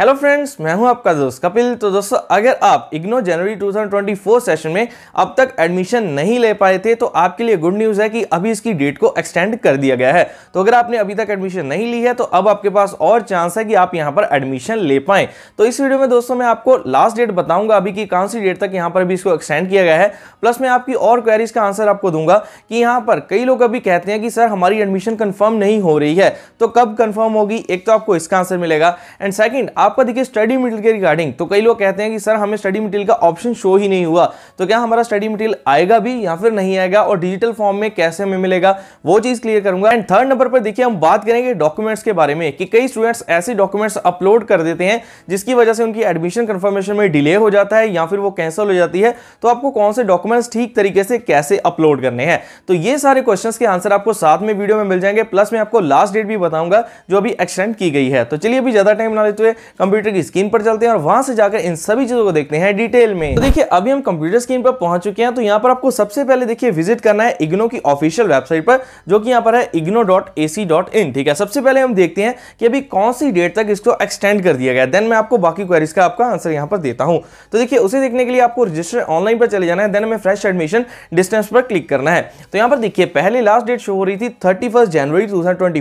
hello friends मैं हूं आपका दोस्त कपिल तो दोस्तों अगर आप इग्नो जनवरी 2024 सेशन में अब तक एडमिशन नहीं ले पाए थे तो आपके लिए गुड न्यूज़ है कि अभी इसकी डेट को एक्सटेंड कर दिया गया है तो अगर आपने अभी तक एडमिशन नहीं ली है तो अब आपके पास और चांस है कि आप यहां पर एडमिशन ले पाएँ तो इस वीडियो में दोस्तों मैं आपको लास्ट डेट बताऊँगा अभी की कौन सी डेट तक यहाँ पर अभी इसको एक्सटेंड किया गया है प्लस मैं आपकी और क्वेरीज का आंसर आपको दूंगा कि यहाँ पर कई लोग अभी कहते हैं कि सर हमारी एडमिशन कन्फर्म नहीं हो रही है तो कब कन्फर्म होगी एक तो आपको इसका आंसर मिलेगा एंड सेकेंड आपका देखिए स्टडी मटेरियल के रिगार्डिंग तो कई लोग कहते हैं कि सर हमें स्टडी मटेरियल का ऑप्शन शो ही नहीं हुआ तो क्या हमारा स्टडी मटेरियल आएगा भी या फिर नहीं आएगा और डिजिटल फॉर्म में कैसे हमें मिलेगा वो चीज़ क्लियर करूंगा एंड थर्ड नंबर पर देखिए हम बात करेंगे डॉक्यूमेंट्स के बारे में कि कई स्टूडेंट्स ऐसे डॉक्यूमेंट्स अपलोड कर देते हैं जिसकी वजह से उनकी एडमिशन कन्फर्मेशन में डिले हो जाता है या फिर वो कैंसिल हो जाती है तो आपको कौन से डॉक्यूमेंट्स ठीक तरीके से कैसे अपलोड करने हैं तो ये सारे क्वेश्चन के आंसर आपको साथ में वीडियो में मिल जाएंगे प्लस मैं आपको लास्ट डेट भी बताऊंगा जो अभी एक्सटेंड की गई है तो चलिए अभी ज़्यादा टाइम ना लेते हुए कंप्यूटर की स्क्रीन पर चलते हैं और वहां से जाकर इन सभी चीजों को देखते हैं डिटेल में तो देखिए अभी हम कंप्यूटर स्क्रीन पर पहुंच चुके हैं तो यहाँ पर आपको सबसे पहले देखिए विजिट करना है इग्नो की ऑफिशियल वेबसाइट पर जो कि यहाँ पर है इग्नो ठीक है सबसे पहले हम देखते हैं कि अभी कौन सी डेट तक इसको एक्सटेंड कर दिया गया देन मैं आपको बाकी क्वेरीज का आपका आंसर यहाँ पर देता हूँ तो देखिए उसे देखने के लिए आपको रजिस्टर ऑनलाइन पर चले जाना है देन हमें फ्रेश एडमिशन डिस्टेंस पर क्लिक करना है तो यहाँ पर देखिए पहले लास्ट डेट शो हो रही थी थर्टी जनवरी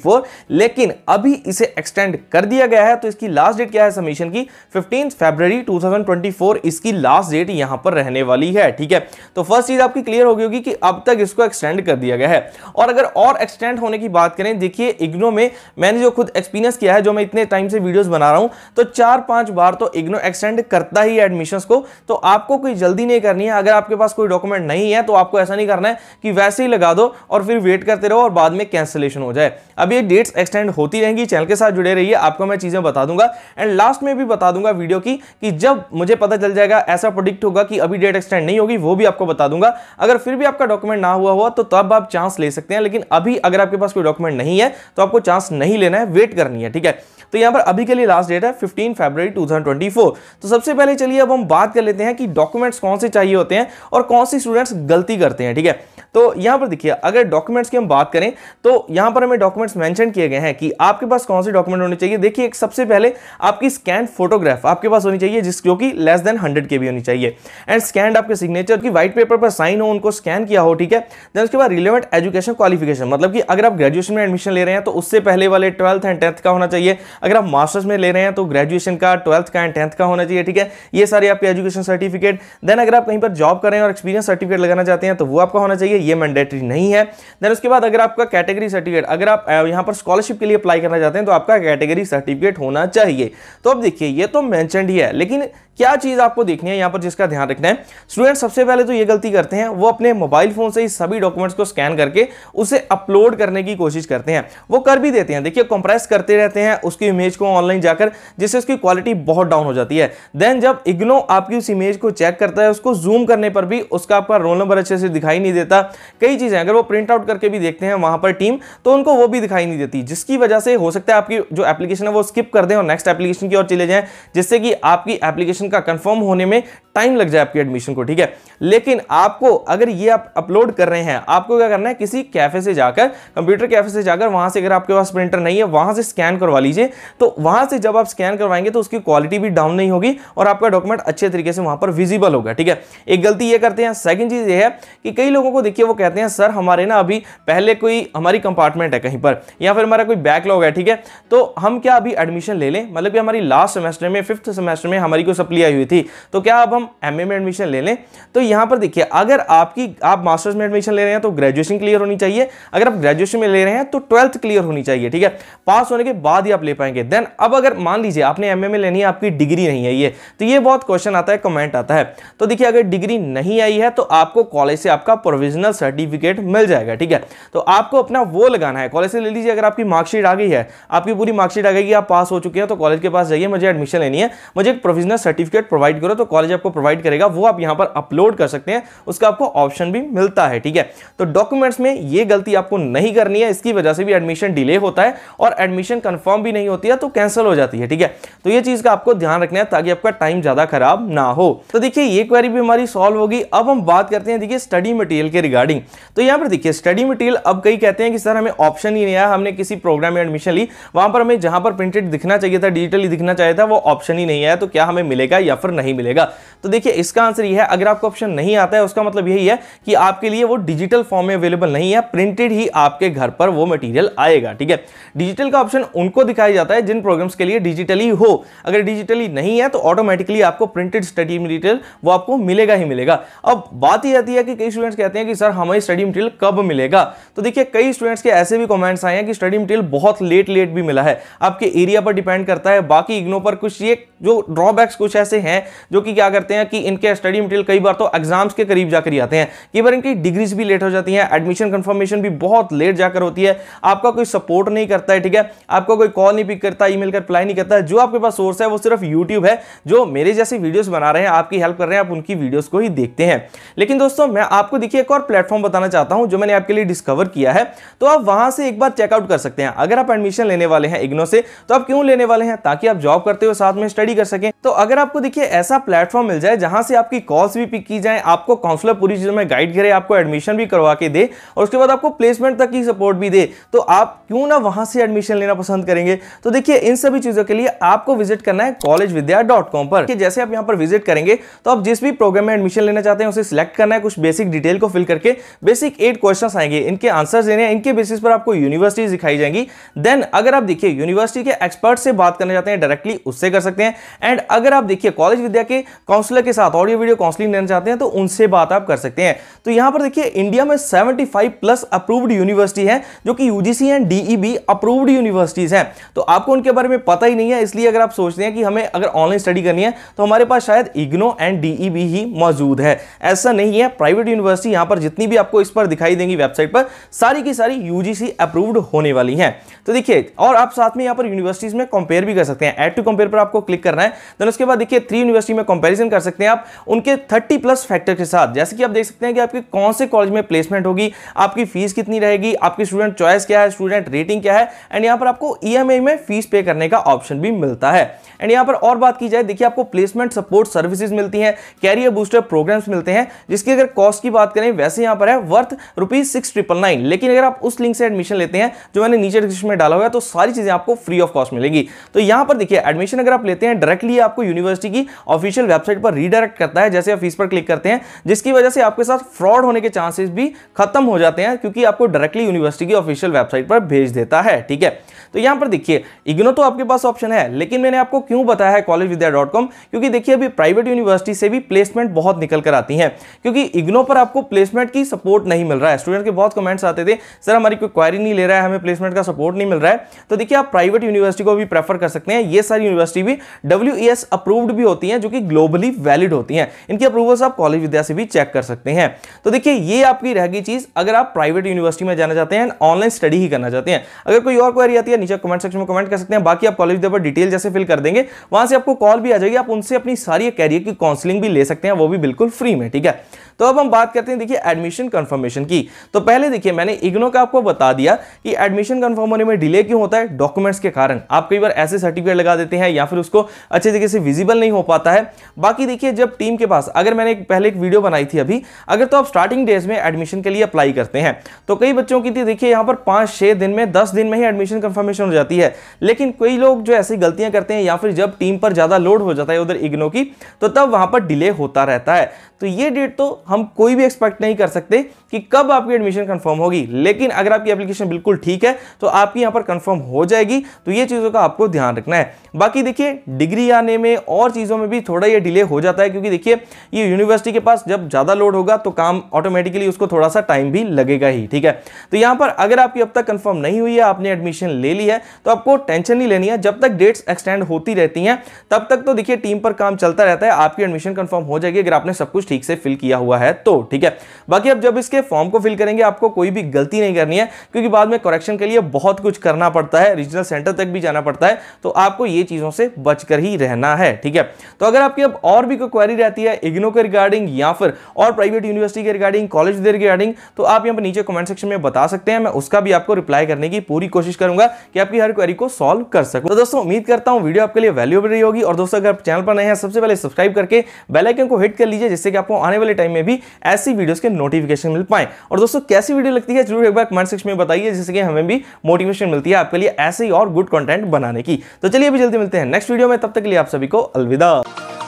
टू लेकिन अभी इसे एक्सटेंड कर दिया गया है तो इसकी लास्ट डेट क्या है समीशन की फिफ्टीन फेब्रवरी 2024 इसकी लास्ट डेट यहां पर रहने वाली है ठीक है तो फर्स्ट चीज़ आपकी क्लियर होगी होगी कि अब तक इसको एक्सटेंड कर दिया गया है और अगर और एक्सटेंड होने की बात करें देखिए इग्नो में मैंने जो खुद एक्सपीरियंस किया है जो मैं इतने टाइम से वीडियोज बना रहा हूं तो चार पांच बार तो इग्नो एक्सटेंड करता ही एडमिशन को तो आपको कोई जल्दी नहीं करनी है अगर आपके पास कोई डॉक्यूमेंट नहीं है तो आपको ऐसा नहीं करना है कि वैसे ही लगा दो और फिर वेट करते रहो और बाद में कैंसिलेशन हो जाए अब ये डेट्स एक्सटेंड होती रहेंगी चैनल के साथ जुड़े रहिए आपको मैं चीज़ें बता दूंगा एंड लास्ट में भी बता दूंगा वीडियो की कि जब मुझे पता चल जाएगा ऐसा प्रोडिक्ट होगा कि अभी डेट एक्सटेंड नहीं होगी वो भी आपको बता दूंगा अगर फिर भी आपका डॉक्यूमेंट ना हुआ हुआ तो तब आप चांस ले सकते हैं लेकिन अभी अगर आपके पास कोई डॉक्यूमेंट नहीं है तो आपको चांस नहीं लेना है वेट करनी है ठीक है तो यहां पर अभी के लिए लास्ट डेट है 15 फरवरी 2024 तो सबसे पहले चलिए अब हम बात कर लेते हैं कि डॉक्यूमेंट्स कौन से चाहिए होते हैं और कौन से स्टूडेंट्स गलती करते हैं ठीक है तो यहाँ पर देखिए अगर डॉक्यूमेंट्स की हम बात करें तो यहाँ पर हमें डॉक्यूमेंट्स मैंशन किए गए हैं कि आपके पास कौन से डॉक्यूमेंट होने चाहिए देखिए सबसे पहले आपकी स्कैन फोटोग्राफ आपके पास होनी चाहिए जिस जो कि लेस देन हंड्रेड के भी होनी चाहिए एंड स्कैंड आपके सिग्नेचर की व्हाइट पेपर पर साइन हो उनको स्कैन किया हो ठीक है देन उसके बाद रिलेवेंट एजुकेशन क्वालिफिकेशन मतलब कि अगर आप ग्रेजुएशन में एडमिशन ले रहे हैं तो उससे पहले वाले ट्वेल्थ एंड टेंथ का होना चाहिए अगर आप मास्टर्स में ले रहे हैं तो ग्रेजुएशन का ट्वेल्थ का एंड टेंथ का होना चाहिए ठीक है ये सारे आपके एजुकेशन सर्टिफिकेट देन अगर आप कहीं पर जॉब करें और एक्सपीरियंस सर्टिफिकेट लगाना चाहते हैं तो वो आपका होना चाहिए ये मैंडेटरी नहीं है देन उसके बाद अगर आपका कैटेगरी सर्टिफिकेट अगर आप यहाँ पर स्कॉलरशिप के लिए अप्लाई करना चाहते हैं तो आपका कैटेगरी सर्टिफिकेट होना चाहिए तो अब देखिए ये तो मैंशन ही है लेकिन क्या चीज़ आपको देखनी है यहाँ पर जिसका ध्यान रखना है स्टूडेंट सबसे पहले तो ये गलती करते हैं वो अपने मोबाइल फ़ोन से ही सभी डॉक्यूमेंट्स को स्कैन करके उसे अपलोड करने की कोशिश करते हैं वो कर भी देते हैं देखिए कंप्रेस करते रहते हैं उसकी इमेज को ऑनलाइन जाकर जिससे उसकी क्वालिटी बहुत डाउन हो जाती है देन जब इग्नो आपकी उस इमेज को चेक करता है उसको जूम करने पर भी उसका आपका रोल नंबर अच्छे से दिखाई नहीं देता कई चीज़ें अगर वो प्रिंट आउट करके भी देखते हैं वहां पर टीम तो उनको वो भी दिखाई नहीं देती जिसकी वजह से हो सकता है आपकी जो एप्लीकेशन है वो स्किप कर दें और नेक्स्ट एप्लीकेशन की ओर चले जाएँ जिससे कि आपकी एप्लीकेशन का कंफर्म होने में टाइम लग जाए आपके एडमिशन को ठीक है लेकिन आपको अगर ये आप अपलोड कर रहे हैं आपको क्या करना है किसी कैफे से जाकर कंप्यूटर कैफे से जाकर वहां से अगर आपके पास प्रिंटर नहीं है वहां से स्कैन करवा लीजिए तो वहां से जब आप स्कैन करवाएंगे तो उसकी क्वालिटी भी डाउन नहीं होगी और आपका डॉक्यूमेंट अच्छे तरीके से वहां पर विजिबल होगा ठीक है एक गलती ये करते हैं सेकेंड चीज़ ये है कि कई लोगों को देखिए वो कहते हैं सर हमारे ना अभी पहले कोई हमारी कंपार्टमेंट है कहीं पर या फिर हमारा कोई बैकलॉग है ठीक है तो हम क्या अभी एडमिशन ले लें मतलब कि हमारी लास्ट सेमेस्टर में फिफ्थ सेमेस्टर में हमारी कोई सप्ली आई हुई थी तो क्या अब हम हम एम में एडमिशन ले लें तो यहाँ पर देखिए अगर आपकी आप मास्टर्स में एडमिशन ले रहे हैं तो ग्रेजुएशन क्लियर होनी चाहिए अगर आप ग्रेजुएशन में ले रहे हैं तो ट्वेल्थ क्लियर होनी चाहिए ठीक है पास होने के बाद ही आप ले पाएंगे देन अब अगर मान लीजिए आपने एम में लेनी है आपकी डिग्री नहीं आई है तो ये बहुत क्वेश्चन आता है कमेंट आता है तो देखिए अगर डिग्री नहीं आई है तो आपको कॉलेज से आपका प्रोविजनल सर्टिफिकेट मिल जाएगा ठीक है तो आपको अपना वो लगाना है कॉलेज से ले लीजिए अगर आपकी मार्कशीट आ गई है आपकी पूरी मार्कशीट आ गई आप पास हो चुके हैं तो कॉलेज के पास जाइए मुझे एडमिशन लेनी है मुझे एक प्रोविजनल सर्टिफिकेट प्रोवाइड करो तो कॉलेज आपको प्रोवाइड करेगा वो आप यहां पर अपलोड कर सकते हैं उसका आपको ऑप्शन भी मिलता है ठीक है तो डॉक्यूमेंट्स में ये गलती आपको नहीं करनी है इसकी वजह से भी एडमिशन डिले होता है और एडमिशन कंफर्म भी नहीं होती है तो कैंसिल हो जाती है ठीक है तो ये चीज़ का आपको ध्यान रखना है ताकि आपका टाइम ज़्यादा खराब ना हो तो देखिए ये क्वेरी भी हमारी सॉल्व होगी अब हम बात करते हैं देखिए स्टडी मटीरियल के रिगार्डिंग तो यहां पर देखिए स्टडी मटीरियल अब कई कहते हैं कि सर हमें ऑप्शन ही नहीं आया हमने किसी प्रोग्राम में एडमिशन ली वहां पर हमें जहां पर प्रिंटेड दिखना चाहिए था डिजिटली दिखना चाहिए था वो ऑप्शन ही नहीं आया तो क्या हमें मिलेगा या फिर नहीं मिलेगा तो देखिए इसका आंसर यह है अगर आपको ऑप्शन नहीं आता है उसका मतलब यही है कि आपके लिए वो डिजिटल फॉर्म में अवेलेबल नहीं है प्रिंटेड ही आपके घर पर वो मटेरियल आएगा ठीक है डिजिटल का ऑप्शन उनको दिखाया जाता है जिन प्रोग्राम्स के लिए डिजिटली हो अगर डिजिटली नहीं है तो ऑटोमेटिकली आपको प्रिंटेड स्टडी मटीरियल वो आपको मिलेगा ही मिलेगा अब बात यह आती है कि कई स्टूडेंट्स कहते हैं कि सर हमें स्टडी मटीरियल कब मिलेगा तो देखिए कई स्टूडेंट्स के ऐसे भी कॉमेंट्स आए हैं कि स्टडी मटीरियल बहुत लेट लेट भी मिला है आपके एरिया पर डिपेंड करता है बाकी इग्नो पर कुछ ये जो ड्रॉबैक्स कुछ ऐसे हैं जो कि क्या करते हैं कि इनके स्टडी मटेरियल कई बार तो एग्जाम्स के करीब जाकर ही आते हैं कई बार इनकी डिग्रीज भी लेट हो जाती हैं एडमिशन कंफर्मेशन भी बहुत लेट जाकर होती है आपका कोई सपोर्ट नहीं करता है ठीक है आपका कोई कॉल नहीं पिक करता ई का रिप्लाई नहीं करता जो आपके पास सोर्स है वो सिर्फ यूट्यूब है जो मेरे जैसी वीडियोज बना रहे हैं आपकी हेल्प कर रहे हैं आप उनकी वीडियोज को ही देखते हैं लेकिन दोस्तों मैं आपको देखिए एक और प्लेटफॉर्म बताना चाहता हूं जो मैंने आपके लिए डिस्कवर किया है तो आप वहां से एक बार चेकआउट कर सकते हैं अगर आप एडमिशन लेने वाले हैं इग्नो से तो आप क्यों लेने वाले हैं ताकि आप जॉब करते हो साथ में स्टडी रेडी कर सके तो अगर आपको देखिए ऐसा प्लेटफॉर्म मिल जाए जहां से आपकी कॉल्स भी पिक की जाए आपको काउंसलर पूरी चीज़ों में गाइड करे आपको एडमिशन भी करवा के दे और उसके बाद आपको प्लेसमेंट तक की सपोर्ट भी दे तो आप क्यों ना वहां से एडमिशन लेना पसंद करेंगे तो देखिए इन सभी चीज़ों के लिए आपको विजिट करना है कॉलेज विद्या डॉट पर जैसे आप यहां पर विजिट करेंगे तो आप जिस भी प्रोग्राम में एडमिशन लेना चाहते हैं उसे सिलेक्ट करना है कुछ बेसिक डिटेल को फिल करके बेसिक एट क्वेश्चन आएंगे इनके आंसर देने इनके बेसिस पर आपको यूनिवर्सिटी दिखाई जाएंगी देन अगर आप देखिए यूनिवर्सिटी के एक्सपर्ट से बात करना चाहते हैं डायरेक्टली उससे कर सकते हैं एंड अगर आप देखिए कॉलेज विद्या के काउंसलर के साथ ऑडियो वीडियो काउंसलिंग लेना चाहते हैं तो उनसे बात आप कर सकते हैं तो यहां पर देखिए इंडिया में 75 प्लस अप्रूव्ड यूनिवर्सिटी है जो कि UGC and DEB approved universities हैं तो आपको उनके बारे में पता ही नहीं है इसलिए अगर आप सोचते हैं कि हमें अगर ऑनलाइन स्टडी करनी है तो हमारे पास शायद इग्नो एंड डीईबी ही मौजूद है ऐसा नहीं है प्राइवेट यूनिवर्सिटी यहां पर जितनी भी आपको इस पर दिखाई देंगी वेबसाइट पर सारी की सारी यूजीसी अप्रूव्ड होने वाली है तो देखिए और आप साथ में यहां पर यूनिवर्सिटीज में कंपेयर भी कर सकते हैं एड टू कंपेयर पर आपको क्लिक करना है देन उसके बाद देखिए थ्री यूनिवर्सिटी में कंपैरिजन कर सकते हैं आप उनके थर्टी प्लस फैक्टर के साथ जैसे कि आप देख सकते हैं कि आपके कौन से कॉलेज में प्लेसमेंट होगी आपकी फीस कितनी रहेगी आपकी स्टूडेंट चॉइस क्या है स्टूडेंट रेटिंग क्या है एंड यहाँ पर आपको ई e में फीस पे करने का ऑप्शन भी मिलता है एंड यहाँ पर और बात की जाए देखिए आपको प्लेसमेंट सपोर्ट सर्विसेज मिलती हैं कैरियर बूस्टर प्रोग्राम्स मिलते हैं जिसकी अगर कॉस्ट की बात करें वैसे यहाँ पर है worth rupees six triple nine लेकिन अगर आप उस लिंक से एडमिशन लेते हैं जो मैंने नीचे डिस्क्रिप्शन में डाला हुआ है तो सारी चीज़ें आपको फ्री ऑफ कॉस्ट मिलेगी तो यहाँ पर देखिए एडमिशन अगर आप लेते हैं हैं डायरेक्टली आपको यूनिवर्सिटी की ऑफिशियल वेबसाइट पर रीडायरेक्ट करता है जैसे आप फीस पर क्लिक करते हैं जिसकी वजह से आपके साथ फ्रॉड होने के चांसेस भी खत्म हो जाते हैं क्योंकि आपको डायरेक्टली यूनिवर्सिटी की ऑफिशियल वेबसाइट पर भेज देता है ठीक है तो यहां पर देखिए इग्नो तो आपके पास ऑप्शन है लेकिन मैंने आपको क्यों बताया है कॉलेज विद्या डॉट कॉम क्योंकि देखिए अभी प्राइवेट यूनिवर्सिटी से भी प्लेसमेंट बहुत निकल कर आती है क्योंकि इग्नो पर आपको प्लेसमेंट की सपोर्ट नहीं मिल रहा है स्टूडेंट के बहुत कमेंट्स आते थे सर हमारी कोई क्वारी नहीं ले रहा है हमें प्लेसमेंट का सपोर्ट नहीं मिल रहा है तो देखिए आप प्राइवेट यूनिवर्सिटी को भी प्रेफर कर सकते हैं ये सारी यूनिवर्सिटी भी डब्ल्यू अप्रूव्ड e भी होती हैं जो कि ग्लोबली वैलिड होती हैं इनकी अप्रूवल्स आप कॉलेज विद्या से भी चेक कर सकते हैं तो देखिए ये आपकी रहेगी चीज़ अगर आप प्राइवेट यूनिवर्सिटी में जाना चाहते हैं ऑनलाइन स्टडी ही करना चाहते हैं अगर कोई और क्वारी आती है नीचे कमेंट सेक्शन में कमेंट कर सकते हैं बाकी आप कॉलेज पर डिटेल जैसे फिल कर देंगे वहां से आपको कॉल भी आ जाएगी आप उनसे अपनी सारी कैरियर की काउंसिलिंग भी ले सकते हैं वो भी बिल्कुल फ्री में ठीक है तो अब हम बात करते हैं देखिए एडमिशन कंफर्मेशन की तो पहले देखिए मैंने इग्नो का आपको बता दिया कि एडमिशन कंफर्म होने में डिले क्यों होता है डॉक्यूमेंट्स के कारण आप कई बार ऐसे सर्टिफिकेट लगा देते हैं या फिर उसको अच्छे तरीके से विजिबल नहीं हो पाता है बाकी देखिए जब टीम के पास अगर मैंने पहले एक वीडियो बनाई थी अभी अगर तो आप स्टार्टिंग डेज में एडमिशन के लिए अप्लाई करते हैं तो कई बच्चों की देखिए यहाँ पर पाँच छः दिन में दस दिन में ही एडमिशन कन्फर्मेशन हो जाती है लेकिन कई लोग जो ऐसी गलतियाँ करते हैं या फिर जब टीम पर ज़्यादा लोड हो जाता है उधर इग्नो की तो तब वहाँ पर डिले होता रहता है तो ये डेट तो हम कोई भी एक्सपेक्ट नहीं कर सकते कि कब आपकी एडमिशन कंफर्म होगी लेकिन अगर आपकी एप्लीकेशन बिल्कुल ठीक है तो आपकी यहां पर कंफर्म हो जाएगी तो ये चीज़ों का आपको ध्यान रखना है बाकी देखिए डिग्री आने में और चीज़ों में भी थोड़ा ये डिले हो जाता है क्योंकि देखिए ये यूनिवर्सिटी के पास जब ज़्यादा लोड होगा तो काम ऑटोमेटिकली उसको थोड़ा सा टाइम भी लगेगा ही ठीक है तो यहां पर अगर आपकी अब तक कंफर्म नहीं हुई है आपने एडमिशन ले ली है तो आपको टेंशन नहीं लेनी है जब तक डेट्स एक्सटेंड होती रहती हैं तब तक तो देखिए टीम पर काम चलता रहता है आपकी एडमिशन कंफर्म हो जाएगी अगर आपने सब कुछ ठीक से फिल किया हुआ हुआ है तो ठीक है बाकी अब जब इसके फॉर्म को फिल करेंगे आपको कोई भी गलती नहीं करनी है क्योंकि बाद में करेक्शन के लिए बहुत कुछ करना पड़ता है रीजनल सेंटर तक भी जाना पड़ता है तो आपको ये चीज़ों से बचकर ही रहना है ठीक है तो अगर आपकी अब और भी कोई क्वारी रहती है इग्नो के रिगार्डिंग या फिर और प्राइवेट यूनिवर्सिटी के रिगार्डिंग कॉलेज के रिगार्डिंग तो आप यहाँ पर नीचे कमेंट सेक्शन में बता सकते हैं मैं उसका भी आपको रिप्लाई करने की पूरी कोशिश करूंगा कि आपकी हर क्वारी को सॉल्व कर सकूँ तो दोस्तों उम्मीद करता हूँ वीडियो आपके लिए वैल्यूबल रही होगी और दोस्तों अगर चैनल पर नए हैं सबसे पहले सब्सक्राइब करके बेलाइकन को हिट कर लीजिए जिससे कि आपको आने वाले टाइम में में भी ऐसी वीडियोस के नोटिफिकेशन मिल पाए और दोस्तों कैसी वीडियो लगती है जरूर एक बार कमेंट सेक्शन में बताइए जिससे कि हमें भी मोटिवेशन मिलती है आपके लिए ऐसे ही और गुड कंटेंट बनाने की तो चलिए अभी जल्दी मिलते हैं नेक्स्ट वीडियो में तब तक के लिए आप सभी को अलविदा